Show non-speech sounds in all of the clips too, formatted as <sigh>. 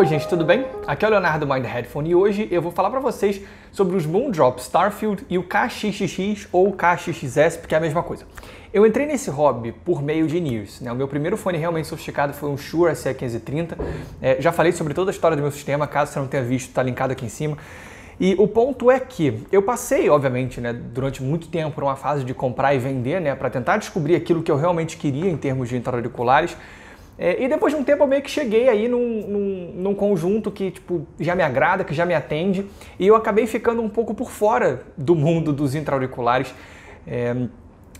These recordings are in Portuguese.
Oi gente, tudo bem? Aqui é o Leonardo Mind Headphone e hoje eu vou falar para vocês sobre os Moondrop Starfield e o KXX ou KXXS, porque é a mesma coisa. Eu entrei nesse hobby por meio de news. Né? O meu primeiro fone realmente sofisticado foi um Shure SE530. É, já falei sobre toda a história do meu sistema, caso você não tenha visto, está linkado aqui em cima. E o ponto é que eu passei, obviamente, né, durante muito tempo por uma fase de comprar e vender, né, para tentar descobrir aquilo que eu realmente queria em termos de intrauriculares. auriculares é, e depois de um tempo eu meio que cheguei aí num, num, num, conjunto que tipo, já me agrada, que já me atende, e eu acabei ficando um pouco por fora do mundo dos intraauriculares, é,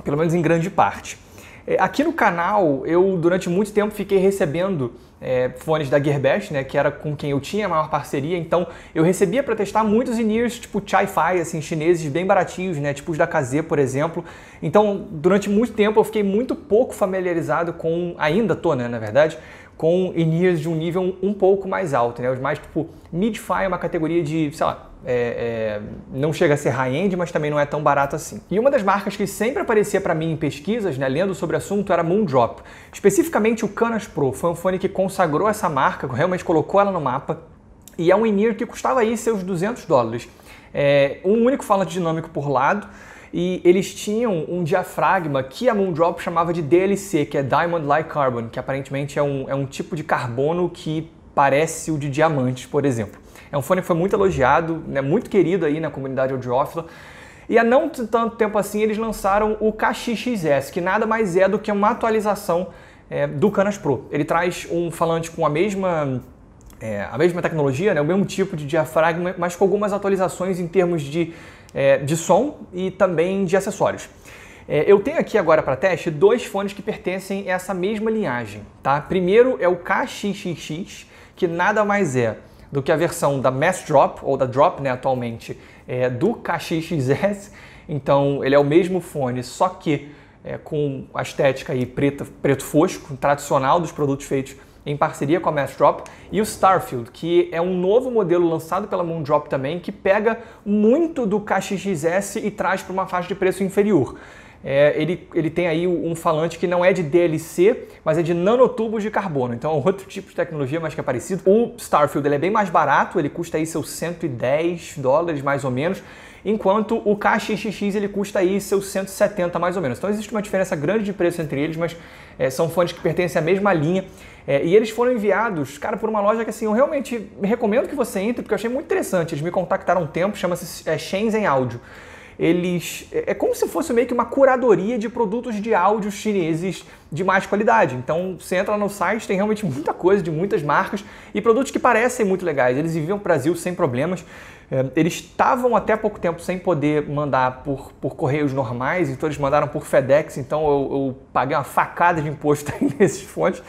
pelo menos em grande parte. É, aqui no canal eu durante muito tempo fiquei recebendo é, fones da Gearbest, né, que era com quem eu tinha a maior parceria, então eu recebia para testar muitos in-ears, tipo Chai-Fi, assim, chineses bem baratinhos, né, tipo os da KZ, por exemplo. Então, durante muito tempo eu fiquei muito pouco familiarizado com, ainda tô, né, na verdade, com in-ears de um nível um pouco mais alto, né, os mais, tipo, mid-fi é uma categoria de, sei lá, é, é, não chega a ser high-end, mas também não é tão barato assim. E uma das marcas que sempre aparecia para mim em pesquisas, né, lendo sobre o assunto, era Moondrop. Especificamente o Canas Pro, foi um fone que consagrou essa marca, realmente colocou ela no mapa, e é um in que custava aí seus 200 dólares. É, um único falante dinâmico por lado, e eles tinham um diafragma que a Moondrop chamava de DLC, que é Diamond Like Carbon, que aparentemente é um, é um tipo de carbono que parece o de diamantes, por exemplo. É um fone que foi muito elogiado, né, muito querido aí na comunidade audiófila. E há não tanto tempo assim eles lançaram o KXXS, que nada mais é do que uma atualização é, do Canas Pro. Ele traz um falante com a mesma é, a mesma tecnologia, né, o mesmo tipo de diafragma, mas com algumas atualizações em termos de, é, de som e também de acessórios. É, eu tenho aqui agora para teste dois fones que pertencem a essa mesma linhagem. Tá? Primeiro é o KXXX, que nada mais é do que a versão da Mass Drop, ou da Drop né, atualmente, é, do KXXS. Então ele é o mesmo fone, só que é, com a estética aí preta, preto fosco, tradicional dos produtos feitos em parceria com a Mass Drop, e o Starfield, que é um novo modelo lançado pela Moondrop também, que pega muito do KXXS e traz para uma faixa de preço inferior é, ele, ele tem aí um falante que não é de DLC, mas é de nanotubos de carbono. Então é outro tipo de tecnologia, mas que é parecido. O Starfield ele é bem mais barato, ele custa aí seus 110 dólares mais ou menos, enquanto o KXX ele custa aí seus 170 mais ou menos. Então existe uma diferença grande de preço entre eles, mas é, são fontes que pertencem à mesma linha. É, e eles foram enviados, cara, por uma loja que assim, eu realmente recomendo que você entre, porque eu achei muito interessante. Eles me contactaram um tempo, chama-se é, Chains em Áudio eles. É, é como se fosse meio que uma curadoria de produtos de áudio chineses de mais qualidade. Então você entra no site, tem realmente muita coisa de muitas marcas e produtos que parecem muito legais. Eles viviam o Brasil sem problemas. É, eles estavam até pouco tempo sem poder mandar por, por correios normais, então eles mandaram por FedEx, então eu, eu paguei uma facada de imposto <laughs> nesses fontes.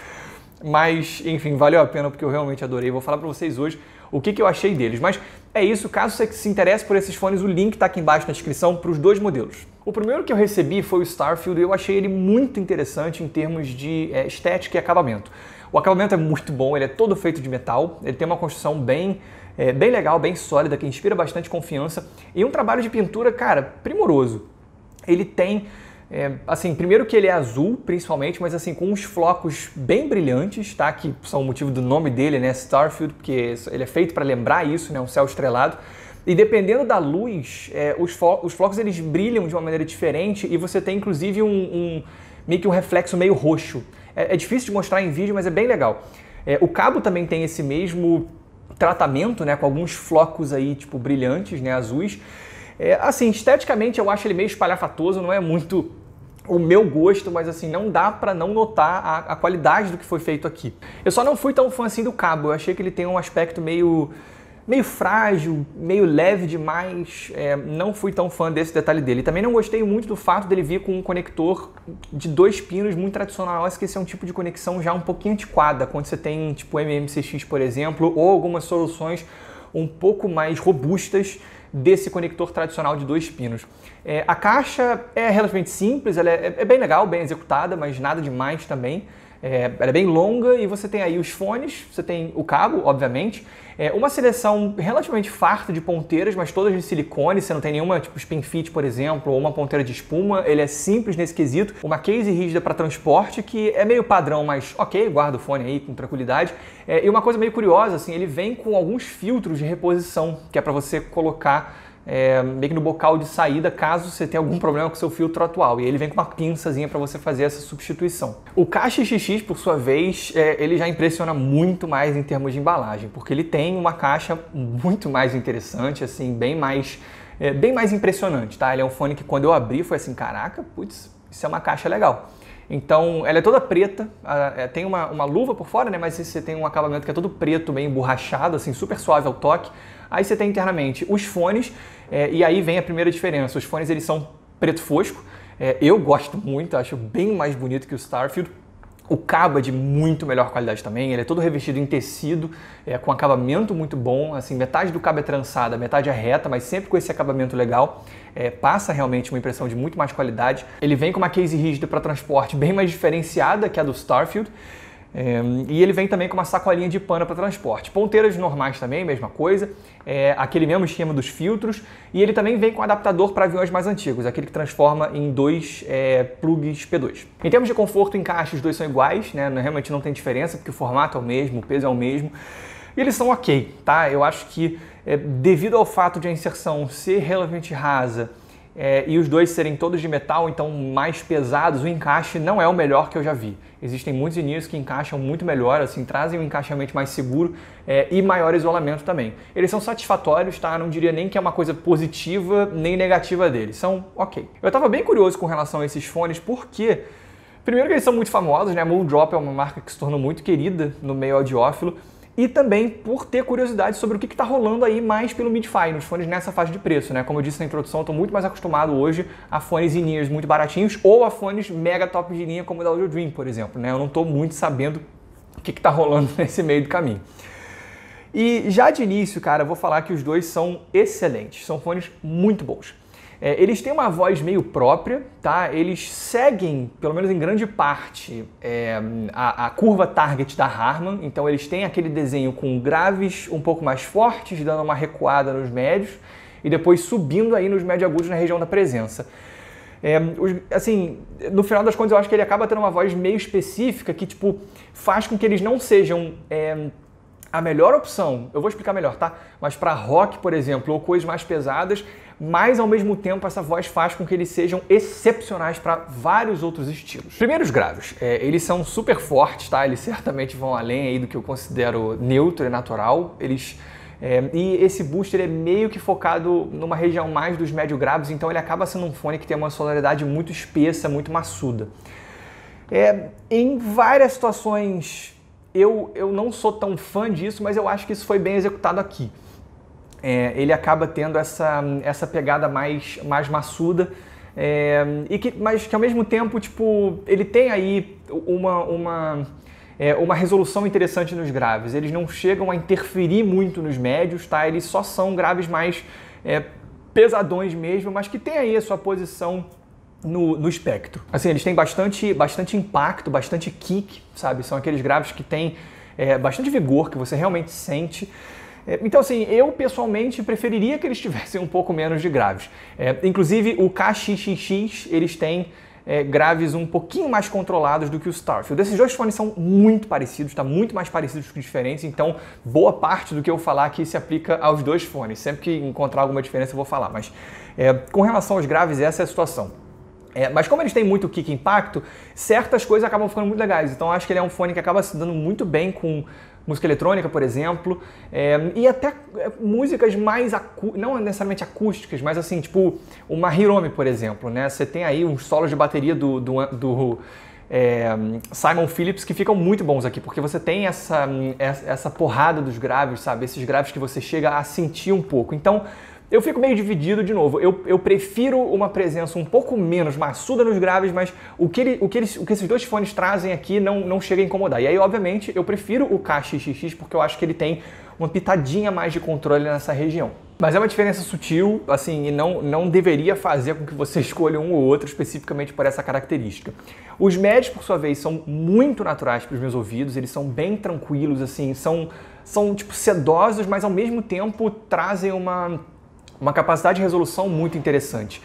Mas, enfim, valeu a pena porque eu realmente adorei. Vou falar para vocês hoje o que, que eu achei deles. Mas é isso, caso você se interesse por esses fones, o link está aqui embaixo na descrição para os dois modelos. O primeiro que eu recebi foi o Starfield e eu achei ele muito interessante em termos de é, estética e acabamento. O acabamento é muito bom, ele é todo feito de metal, ele tem uma construção bem, é, bem legal, bem sólida, que inspira bastante confiança e um trabalho de pintura, cara, primoroso. Ele tem é, assim, primeiro que ele é azul, principalmente, mas assim, com uns flocos bem brilhantes, tá? Que são o motivo do nome dele, né? Starfield, porque ele é feito para lembrar isso, né? Um céu estrelado. E dependendo da luz, é, os, os, flocos eles brilham de uma maneira diferente e você tem inclusive um, um meio que um reflexo meio roxo. É, é, difícil de mostrar em vídeo, mas é bem legal. É, o cabo também tem esse mesmo tratamento, né, com alguns flocos aí tipo brilhantes, né, azuis. É, assim, esteticamente eu acho ele meio espalhafatoso, não é muito o meu gosto, mas assim, não dá para não notar a, a, qualidade do que foi feito aqui. Eu só não fui tão fã assim do cabo, eu achei que ele tem um aspecto meio meio frágil, meio leve demais, é, não fui tão fã desse detalhe dele. Também não gostei muito do fato dele vir com um conector de dois pinos muito tradicional, acho que esse é um tipo de conexão já um pouquinho antiquada, quando você tem tipo MMCX, por exemplo, ou algumas soluções um pouco mais robustas desse conector tradicional de dois pinos. É, a caixa é relativamente simples, ela é, é bem legal, bem executada, mas nada demais também. É, ela é bem longa e você tem aí os fones, você tem o cabo, obviamente, é uma seleção relativamente farta de ponteiras, mas todas de silicone, você não tem nenhuma tipo spin fit, por exemplo, ou uma ponteira de espuma, ele é simples nesse quesito. Uma case rígida para transporte que é meio padrão, mas ok, guarda o fone aí com tranquilidade. É, e uma coisa meio curiosa, assim, ele vem com alguns filtros de reposição, que é para você colocar é, meio que no bocal de saída, caso você tenha algum problema com seu filtro atual. E ele vem com uma pinçazinha para você fazer essa substituição. O caixa XX, por sua vez, é, ele já impressiona muito mais em termos de embalagem, porque ele tem uma caixa muito mais interessante, assim, bem mais, é, bem mais impressionante, tá? Ele é um fone que quando eu abri foi assim, caraca, putz, isso é uma caixa legal. Então, ela é toda preta, é, tem uma, uma luva por fora, né? Mas você tem um acabamento que é todo preto, meio emborrachado, assim, super suave ao toque. Aí você tem internamente os fones, é, e aí vem a primeira diferença. Os fones eles são preto fosco. É, eu gosto muito, acho bem mais bonito que o Starfield. O cabo é de muito melhor qualidade também, ele é todo revestido em tecido, é, com acabamento muito bom, assim, metade do cabo é trançada, metade é reta, mas sempre com esse acabamento legal, é, passa realmente uma impressão de muito mais qualidade. Ele vem com uma case rígida para transporte bem mais diferenciada que a do Starfield, é, e ele vem também com uma sacolinha de pano para transporte. Ponteiras normais também, mesma coisa, é, aquele mesmo esquema dos filtros. E ele também vem com adaptador para aviões mais antigos, aquele que transforma em dois é, plugs P2. Em termos de conforto e encaixe, os dois são iguais, né? realmente não tem diferença, porque o formato é o mesmo, o peso é o mesmo. E eles são ok, tá? Eu acho que, é, devido ao fato de a inserção ser relativamente rasa, é, e os dois serem todos de metal, então mais pesados, o encaixe não é o melhor que eu já vi. Existem muitos inimigos que encaixam muito melhor, assim, trazem um encaixamento mais seguro é, e maior isolamento também. Eles são satisfatórios, tá? Não diria nem que é uma coisa positiva nem negativa deles. São ok. Eu estava bem curioso com relação a esses fones, porque Primeiro que eles são muito famosos, né? A Moldrop é uma marca que se tornou muito querida no meio audiófilo e também por ter curiosidade sobre o que está rolando aí mais pelo Midfi, nos fones nessa faixa de preço, né? Como eu disse na introdução, eu estou muito mais acostumado hoje a fones in-ears muito baratinhos ou a fones mega top de linha como o da Audio Dream, por exemplo, né? Eu não estou muito sabendo o que está rolando <laughs> nesse meio do caminho. E já de início, cara, eu vou falar que os dois são excelentes, são fones muito bons. É, eles têm uma voz meio própria, tá? Eles seguem, pelo menos em grande parte, é, a, a, curva target da Harman. Então eles têm aquele desenho com graves um pouco mais fortes, dando uma recuada nos médios e depois subindo aí nos médios agudos na região da presença. É, os, assim, no final das contas, eu acho que ele acaba tendo uma voz meio específica que, tipo, faz com que eles não sejam é, a melhor opção, eu vou explicar melhor, tá? Mas para rock, por exemplo, ou coisas mais pesadas, mas ao mesmo tempo essa voz faz com que eles sejam excepcionais para vários outros estilos. Primeiros graves, é, eles são super fortes, tá? Eles certamente vão além aí do que eu considero neutro e natural. Eles é, e esse booster é meio que focado numa região mais dos médio graves, então ele acaba sendo um fone que tem uma sonoridade muito espessa, muito maçuda. É, em várias situações eu, eu não sou tão fã disso, mas eu acho que isso foi bem executado aqui. É, ele acaba tendo essa, essa pegada mais, mais maçuda, é, e que, mas que ao mesmo tempo, tipo, ele tem aí uma, uma, é, uma resolução interessante nos graves. Eles não chegam a interferir muito nos médios, tá? Eles só são graves mais é, pesadões mesmo, mas que tem aí a sua posição no, no espectro. Assim, eles têm bastante, bastante impacto, bastante kick, sabe? São aqueles graves que têm é, bastante vigor, que você realmente sente. É, então, assim, eu pessoalmente preferiria que eles <laughs> tivessem um pouco menos de graves. É, inclusive, o KXXX, eles têm é, graves um pouquinho mais controlados do que o Starfield. Esses dois fones são muito parecidos, tá? Muito mais parecidos que diferentes, então boa parte do que eu falar aqui se aplica aos dois fones. Sempre que encontrar alguma diferença eu vou falar, mas é, com relação aos graves, essa é a situação. É, mas como eles têm muito kick impacto, certas coisas acabam ficando muito legais. Então acho que ele é um fone que acaba se dando muito bem com música eletrônica, por exemplo, é, e até é, músicas mais, não necessariamente acústicas, mas assim, tipo uma Hiromi, por exemplo, né? Você tem aí uns solos de bateria do, do, do é, Simon Phillips que ficam muito bons aqui, porque você tem essa, hum, essa porrada dos graves, sabe? Esses graves que você chega a sentir um pouco. Então, eu fico meio dividido de novo. Eu, eu prefiro uma presença um pouco menos maçuda nos graves, mas o que, ele, o que, eles, o que esses dois fones trazem aqui não, não chega a incomodar. E aí, obviamente, eu prefiro o KXXX porque eu acho que ele tem uma pitadinha mais de controle nessa região. Mas é uma diferença sutil, assim, e não, não deveria fazer com que você <laughs> escolha um ou outro especificamente por essa característica. Os médios, por sua vez, são muito naturais para os meus ouvidos, eles são bem tranquilos, assim, são, são tipo sedosos, mas ao mesmo tempo trazem uma uma capacidade de resolução muito interessante.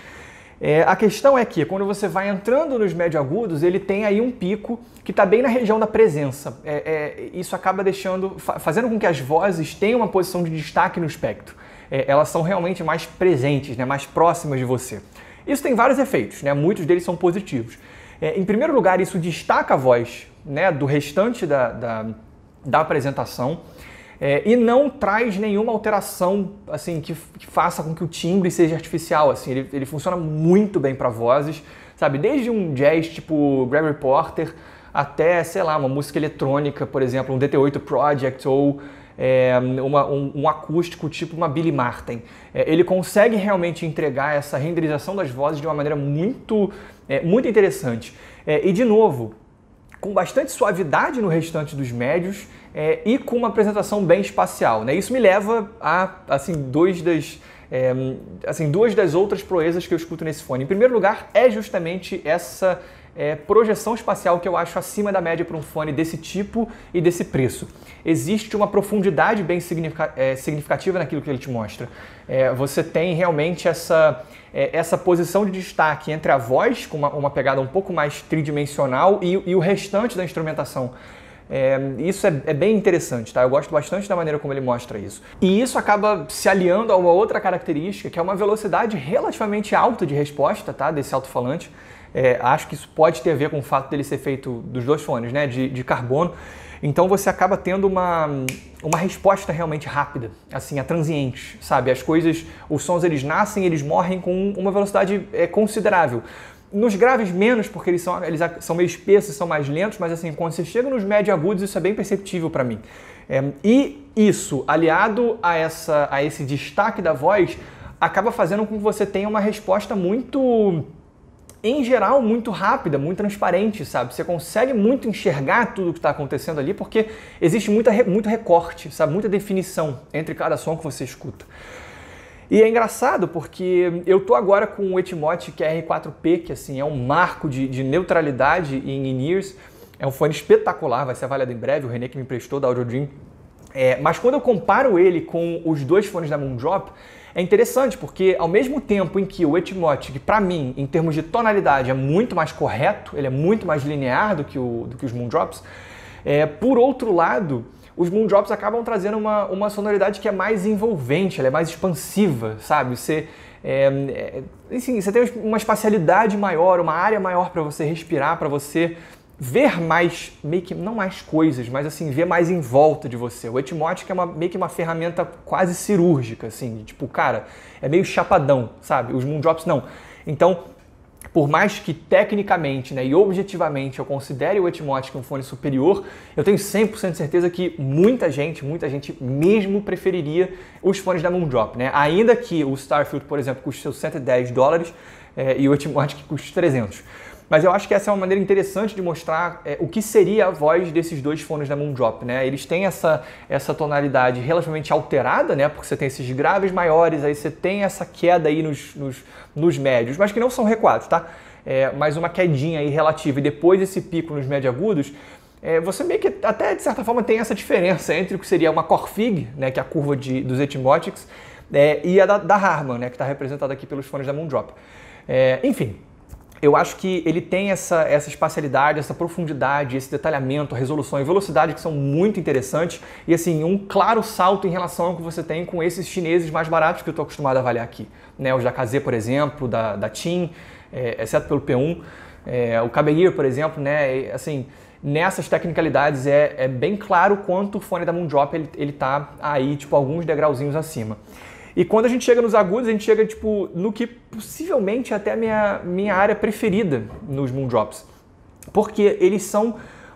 É, a questão é que quando você vai entrando nos médio agudos, ele tem aí um pico que está bem na região da presença. É, é, isso acaba deixando, fazendo com que as vozes tenham uma posição de destaque no espectro. É, elas são realmente mais presentes, né, mais próximas de você. Isso tem vários efeitos, né, muitos deles são positivos. É, em primeiro lugar, isso destaca a voz né, do restante da, da, da apresentação. É, e não traz nenhuma alteração assim que, que, faça com que o timbre seja artificial. Assim, ele, ele funciona muito bem para vozes, sabe? Desde um jazz tipo Gregory Porter até, sei lá, uma música eletrônica, por exemplo, um DT8 Project ou é, uma, um, um, acústico tipo uma Billy Martin. É, ele consegue realmente entregar essa renderização das vozes de uma maneira muito, é, muito interessante. É, e de novo, com bastante suavidade no restante dos médios é, e com uma apresentação bem espacial. Né? Isso me leva a assim, dois das, é, assim, duas das outras proezas que eu escuto nesse fone. Em primeiro lugar, é justamente essa é, projeção espacial que eu acho acima da média para um fone desse tipo e desse preço. Existe uma profundidade bem significa, é, significativa naquilo que ele te mostra. É, você tem realmente essa, é, essa posição de destaque entre a voz, com uma, uma pegada um pouco mais tridimensional, e, e o restante da instrumentação. É, isso é, é, bem interessante, tá? Eu gosto bastante da maneira como ele mostra isso. E isso acaba se aliando a uma outra característica, que é uma velocidade relativamente alta de resposta, tá? Desse alto-falante. É, acho que isso pode ter a ver com o fato dele ser feito dos dois fones, né? De, de carbono. Então você acaba tendo uma, uma resposta realmente rápida, assim, a transiente, sabe? As coisas, os sons eles nascem, eles morrem com uma velocidade é, considerável. Nos graves, menos, porque eles são, eles são meio espessos, são mais lentos, mas assim, quando você chega nos médio agudos, isso é bem perceptível para mim. É, e isso, aliado a, essa, a esse destaque da voz, acaba fazendo com que você tenha uma resposta muito em geral, muito rápida, muito transparente, sabe? Você consegue muito enxergar tudo o que está acontecendo ali, porque existe muita, muito recorte, sabe? Muita definição entre cada som que você escuta. E é engraçado porque eu tô agora com o Etimote QR4P, é que assim é um marco de, de neutralidade em in-ears. É um fone espetacular, vai ser avaliado em breve, o René que me emprestou da Audio Dream. É, mas quando eu comparo ele com os dois fones da Moondrop, é interessante porque ao mesmo tempo em que o Etimote, que para mim, em termos de tonalidade, é muito mais correto, ele é muito mais linear do que, o, do que os Moondrops, é, por outro lado, os Moondrops acabam trazendo uma, uma sonoridade que é mais envolvente, ela é mais expansiva, sabe? Você, é, é, você tem uma espacialidade maior, uma área maior para você respirar, para você ver mais, meio que, não mais coisas, mas assim, ver mais em volta de você. O Etmotic é uma, meio que uma ferramenta quase cirúrgica, assim, tipo, cara, é meio chapadão, sabe? Os Moondrops não. Então, por mais que tecnicamente né, e objetivamente eu considere o Etmotic um fone superior, eu tenho 100% de certeza que muita gente, muita gente mesmo preferiria os fones da Moondrop, né? Ainda que o Starfield, por exemplo, custe seus 110 dólares é, e o Etmotic custe 300. Mas eu acho que essa é uma maneira interessante de mostrar é, o que seria a voz desses dois fones da Moondrop, né? Eles têm essa, essa tonalidade relativamente alterada, né? Porque você tem esses graves maiores, aí você tem essa queda aí nos, nos, nos médios, mas que não são recuados, tá? É, mas uma quedinha aí relativa e depois esse pico nos médiagudos, é, você meio que até de certa forma tem essa diferença entre o que seria uma Corfig, né, que é a curva de, dos Etymotics é, e a da, da Harman, né, que está representada aqui pelos fones da Moondrop. É, enfim, eu acho que ele tem essa, essa espacialidade, essa profundidade, esse detalhamento, resolução e velocidade que são muito interessantes e assim, um claro salto em relação ao que você tem com esses chineses mais baratos que eu estou acostumado a avaliar aqui. Né? O JKZ, por exemplo, da, da TIM, é, exceto pelo P1, é, o Cabeir, por exemplo, né? assim, nessas tecnicalidades é, é bem claro quanto o fone da Moondrop ele está aí, tipo, alguns degrauzinhos acima. E quando a gente chega nos agudos, a gente chega tipo no que possivelmente é até a minha, minha área preferida nos moondrops. Porque eles são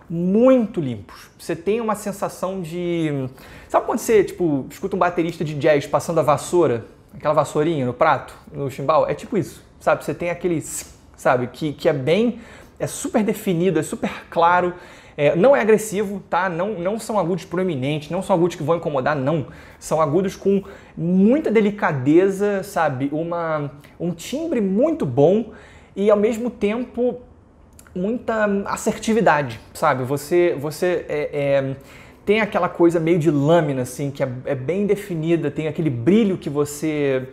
muito limpos. Você tem uma sensação de. Sabe quando você tipo, escuta um baterista de jazz passando a vassoura, aquela vassourinha no prato, no chimbal? É tipo isso, sabe? Você tem aquele. sabe? Que, que é bem. é super definido, é super claro é, não é agressivo, tá? Não, não são agudos proeminentes, não são agudos que vão incomodar, não. São agudos com muita delicadeza, sabe? Uma, um timbre muito bom e ao mesmo tempo muita assertividade, sabe? Você, você é, é, tem aquela coisa meio de lâmina, assim, que é, é bem definida, tem aquele brilho que você.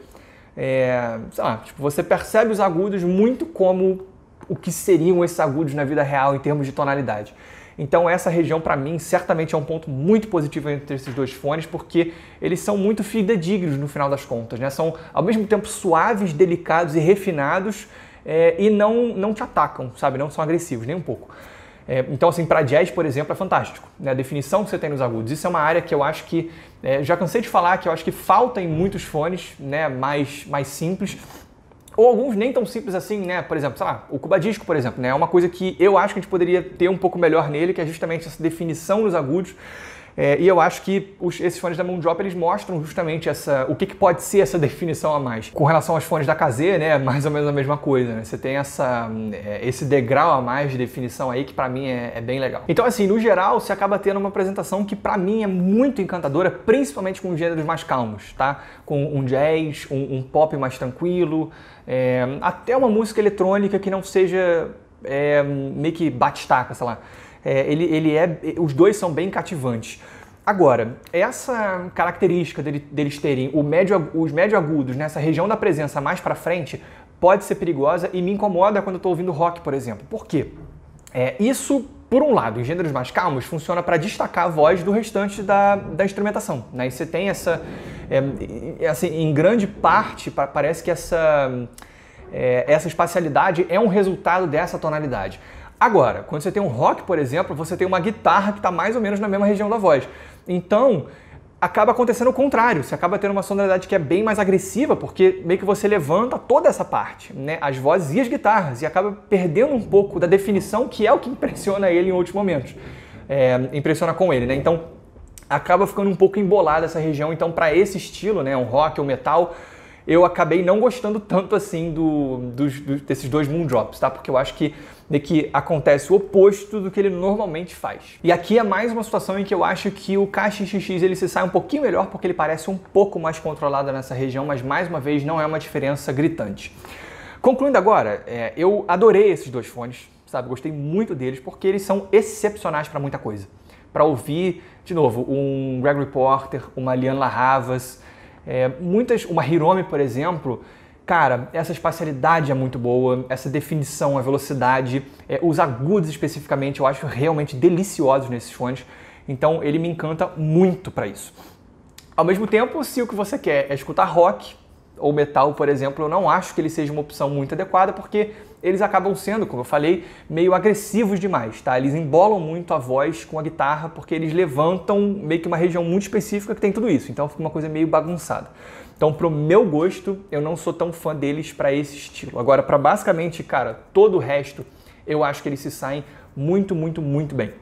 É, sei lá, tipo, você percebe os agudos muito como o que seriam esses agudos na vida real em termos de tonalidade. Então essa região para mim certamente é um ponto muito positivo entre esses dois fones, porque eles são muito fidedignos no final das contas, né? São ao mesmo tempo suaves, delicados e refinados é, e não, não te atacam, sabe? Não são agressivos, nem um pouco. É, então, assim, para jazz, por exemplo, é fantástico. Né? A definição que você tem nos agudos. Isso é uma área que eu acho que. É, já cansei de falar que eu acho que falta em muitos fones né, mais, mais simples, ou alguns nem tão simples assim, né? Por exemplo, sei lá, o cubadisco, por exemplo, né? É uma coisa que eu acho que a gente poderia ter um pouco melhor nele, que é justamente essa definição nos agudos. É, e eu acho que os, esses fones da Moondrop eles mostram justamente essa, o que, que, pode ser essa definição a mais. Com relação aos fones da KZ, né, <laughs> mais ou menos a mesma coisa. Né? Você tem essa, é, esse degrau a mais de definição aí que para mim é, é, bem legal. Então assim, no geral, você acaba tendo uma apresentação que para mim é muito encantadora, principalmente com gêneros mais calmos, tá? Com um jazz, um, um pop mais tranquilo, é, até uma música eletrônica que não seja é, meio que batistaca, sei lá é, ele, ele é, é, os dois são bem cativantes. Agora, essa característica dele, deles terem o médio, os médio agudos nessa né, região da presença mais para frente pode ser perigosa e me incomoda quando eu estou ouvindo rock, por exemplo. Por quê? É, isso, por um lado, em gêneros mais calmos, funciona para destacar a voz do restante da, da instrumentação. Né? E você tem essa, é, assim, em grande parte, parece que essa, é, essa espacialidade é um resultado dessa tonalidade. Agora, quando você tem um rock, por exemplo, você tem uma guitarra que está mais ou menos na mesma região da voz. Então, acaba acontecendo o contrário. Você acaba tendo uma sonoridade que é bem mais agressiva, porque meio que você levanta toda essa parte, né? As vozes e as guitarras, e acaba perdendo um pouco da definição que é o que <laughs> impressiona ele em outros momentos. É, impressiona com ele, né? Então, acaba ficando um pouco embolada essa região. Então, para esse estilo, né, um rock ou um metal, eu acabei não gostando tanto assim do, dos, do, desses dois Moondrops, tá? Porque eu acho que de que acontece o oposto do que ele normalmente faz. E aqui é mais uma situação em que eu acho que o KXX ele se sai um pouquinho melhor porque ele parece um pouco mais controlado nessa região, mas mais uma vez não é uma diferença gritante. Concluindo agora, é, eu adorei esses dois fones, sabe? Gostei muito deles porque eles são excepcionais para muita coisa. Para ouvir, de novo, um Gregory Porter, uma Liane LaHavas, é, muitas, uma Hiromi, por exemplo, cara, essa espacialidade é muito boa, essa definição, a velocidade, é, os agudos especificamente, eu acho realmente deliciosos nesses fones. Então ele me encanta muito para isso. Ao mesmo tempo, se o que você quer é escutar rock ou metal, por exemplo, eu não acho que ele seja uma opção muito adequada, porque eles acabam sendo, como eu falei, meio agressivos demais, tá? Eles embolam muito a voz com a guitarra porque eles levantam meio que uma região muito específica que tem tudo isso, então fica uma coisa meio bagunçada. Então, pro meu gosto, eu não sou tão fã deles para esse estilo. Agora, para basicamente, cara, todo o resto, eu acho que eles se saem muito, muito, muito bem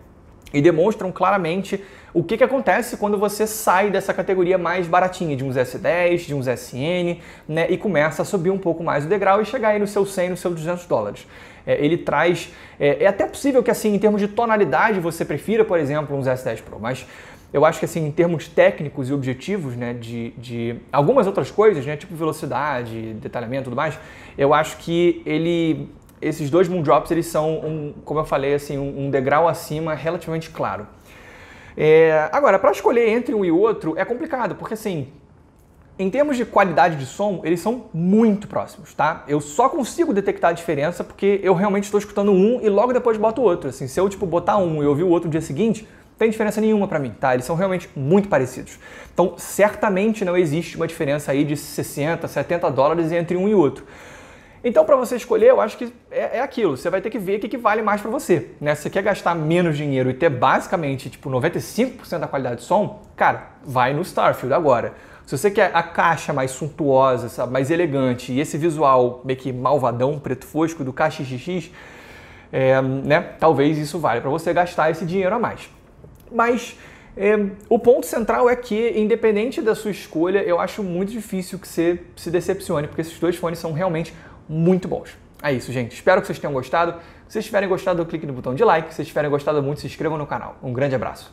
e demonstram claramente o que, que acontece quando você sai dessa categoria mais baratinha, de uns S10, de uns SN, né, e começa a subir um pouco mais o degrau e chegar aí no seu 100, no seu 200 dólares. É, ele traz... É, é até possível que, assim, em termos de tonalidade, você prefira, por exemplo, uns S10 Pro, mas eu acho que assim, em termos técnicos e objetivos, né, de, de algumas outras coisas, né, tipo velocidade, detalhamento e tudo mais, eu acho que ele esses dois moondrops eles são, um, como eu falei, assim, um, degrau acima relativamente claro. É, agora, para escolher entre um e outro é complicado, porque assim, em termos de qualidade de som, eles são muito próximos, tá? Eu só consigo detectar a diferença porque eu realmente estou escutando um e logo depois boto o outro. Assim, se eu tipo botar um e ouvir o outro no dia seguinte, não tem diferença nenhuma para mim, tá? Eles são realmente muito parecidos. Então, certamente não existe uma diferença aí de 60, 70 dólares entre um e outro. Então, para você escolher, eu acho que é, é, aquilo. Você vai ter que ver o que, que vale mais para você. Né? Se você quer gastar menos dinheiro e ter basicamente tipo 95% da qualidade de som, cara, vai no Starfield agora. Se você quer a caixa mais suntuosa, sabe, mais elegante e esse visual meio que malvadão, preto fosco do KXX, é, né, talvez isso valha para você gastar esse dinheiro a mais. Mas é, o ponto central é que, independente da sua escolha, eu acho muito difícil que você se decepcione, porque esses dois fones são realmente muito bons. É isso, gente. Espero que vocês tenham gostado. Se vocês tiverem gostado, clique no botão de like. Se vocês tiverem gostado muito, se inscrevam no canal. Um grande abraço.